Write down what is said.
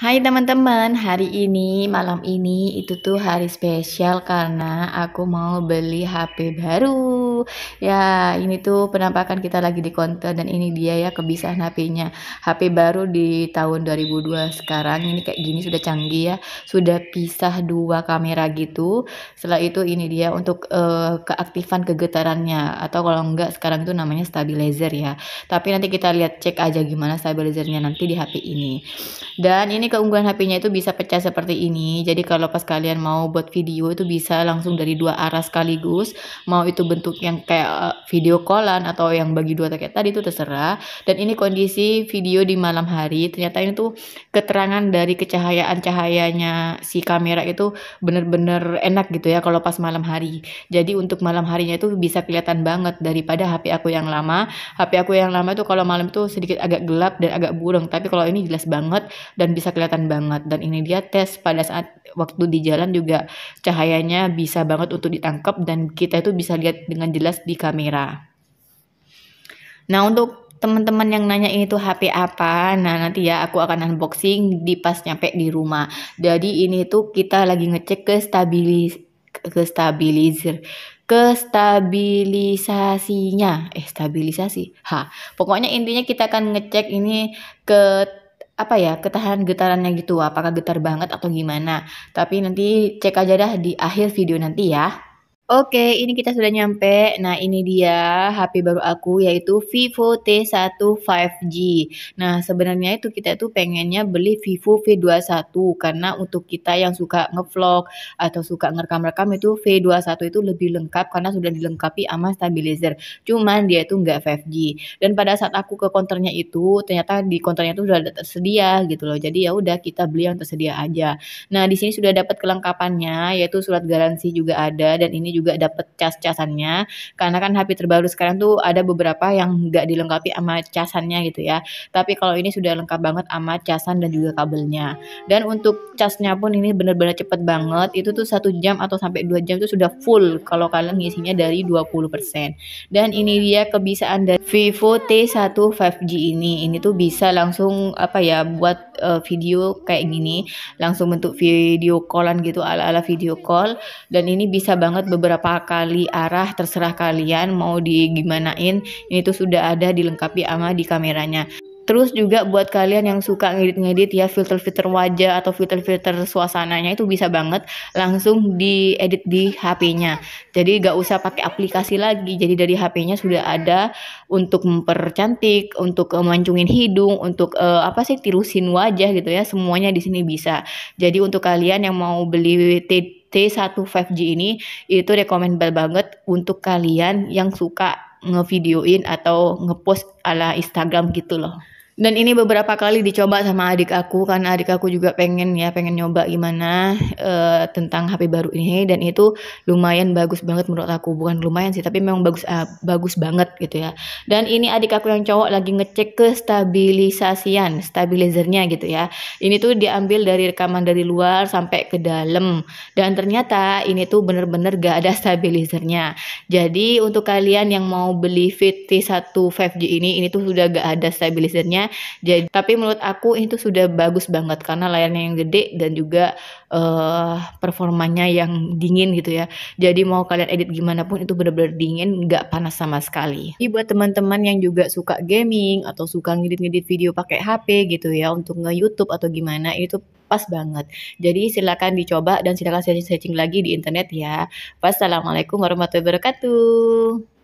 Hai teman-teman, hari ini, malam ini itu tuh hari spesial karena aku mau beli HP baru ya ini tuh penampakan kita lagi di konten dan ini dia ya kebisahan HP-nya HP baru di tahun 2002 sekarang ini kayak gini sudah canggih ya sudah pisah dua kamera gitu setelah itu ini dia untuk uh, keaktifan kegetarannya atau kalau enggak sekarang itu namanya stabilizer ya tapi nanti kita lihat cek aja gimana stabilizernya nanti di HP ini dan ini keunggulan HP-nya itu bisa pecah seperti ini jadi kalau pas kalian mau buat video itu bisa langsung dari dua arah sekaligus mau itu bentuknya yang kayak eh, video callan atau yang bagi dua tiket tadi itu terserah dan ini kondisi video di malam hari ternyata ini tuh keterangan dari kecahayaan cahayanya si kamera itu bener-bener enak gitu ya kalau pas malam hari jadi untuk malam harinya itu bisa kelihatan banget daripada HP aku yang lama HP aku yang lama itu kalau malam itu sedikit agak gelap dan agak burung tapi kalau ini jelas banget dan bisa kelihatan banget dan ini dia tes pada saat waktu di jalan juga cahayanya bisa banget untuk ditangkap dan kita itu bisa lihat dengan jelas jelas di kamera. Nah, untuk teman-teman yang nanya ini itu HP apa, nah nanti ya aku akan unboxing di pas nyampe di rumah. Jadi ini tuh kita lagi ngecek ke stabilis ke stabilizer ke stabilisasinya eh stabilisasi ha pokoknya intinya kita akan ngecek ini ke apa ya ketahanan getarannya gitu apakah getar banget atau gimana tapi nanti cek aja dah di akhir video nanti ya Oke, ini kita sudah nyampe. Nah, ini dia HP baru aku yaitu Vivo T1 5G. Nah, sebenarnya itu kita tuh pengennya beli Vivo V21 karena untuk kita yang suka ngevlog atau suka ngerekam-rekam itu V21 itu lebih lengkap karena sudah dilengkapi sama stabilizer. Cuman dia itu nggak 5G. Dan pada saat aku ke konternya itu ternyata di konternya itu sudah tersedia gitu loh. Jadi ya udah kita beli yang tersedia aja. Nah, di sini sudah dapat kelengkapannya yaitu surat garansi juga ada dan ini juga juga dapat cas-casannya karena kan HP terbaru sekarang tuh ada beberapa yang nggak dilengkapi sama casannya gitu ya tapi kalau ini sudah lengkap banget sama casan dan juga kabelnya dan untuk casnya pun ini bener-bener cepet banget itu tuh satu jam atau sampai dua jam itu sudah full kalau kalian ngisinya dari 20% dan ini dia kebisaan dari Vivo T1 5G ini ini tuh bisa langsung apa ya buat uh, video kayak gini langsung bentuk video callan gitu ala-ala video call dan ini bisa banget beberapa kali arah terserah kalian mau di gimanain ini tuh sudah ada dilengkapi ama di kameranya Terus juga buat kalian yang suka ngedit-ngedit ya filter-filter wajah atau filter-filter suasananya itu bisa banget langsung diedit di HP-nya. Jadi gak usah pakai aplikasi lagi. Jadi dari HP-nya sudah ada untuk mempercantik, untuk memancungin eh, hidung, untuk uh, apa sih tirusin wajah gitu ya. Semuanya di sini bisa. Jadi untuk kalian yang mau beli T1 5G ini itu recommendable banget untuk kalian yang suka ngevideoin atau ngepost ala Instagram gitu loh dan ini beberapa kali dicoba sama adik aku karena adik aku juga pengen ya pengen nyoba gimana uh, tentang HP baru ini dan itu lumayan bagus banget menurut aku bukan lumayan sih tapi memang bagus uh, bagus banget gitu ya dan ini adik aku yang cowok lagi ngecek ke stabilisasian stabilizernya gitu ya ini tuh diambil dari rekaman dari luar sampai ke dalam dan ternyata ini tuh bener-bener gak ada stabilizernya jadi untuk kalian yang mau beli Fit T 1 5G ini ini tuh sudah gak ada stabilizernya jadi tapi menurut aku itu sudah bagus banget karena layarnya yang gede dan juga uh, performanya yang dingin gitu ya. Jadi mau kalian edit gimana pun itu benar-benar dingin, nggak panas sama sekali. Jadi buat teman-teman yang juga suka gaming atau suka ngedit-ngedit video pakai HP gitu ya untuk nge-YouTube atau gimana itu pas banget. Jadi silakan dicoba dan silakan searching-searching lagi di internet ya. Wassalamualaikum warahmatullahi wabarakatuh.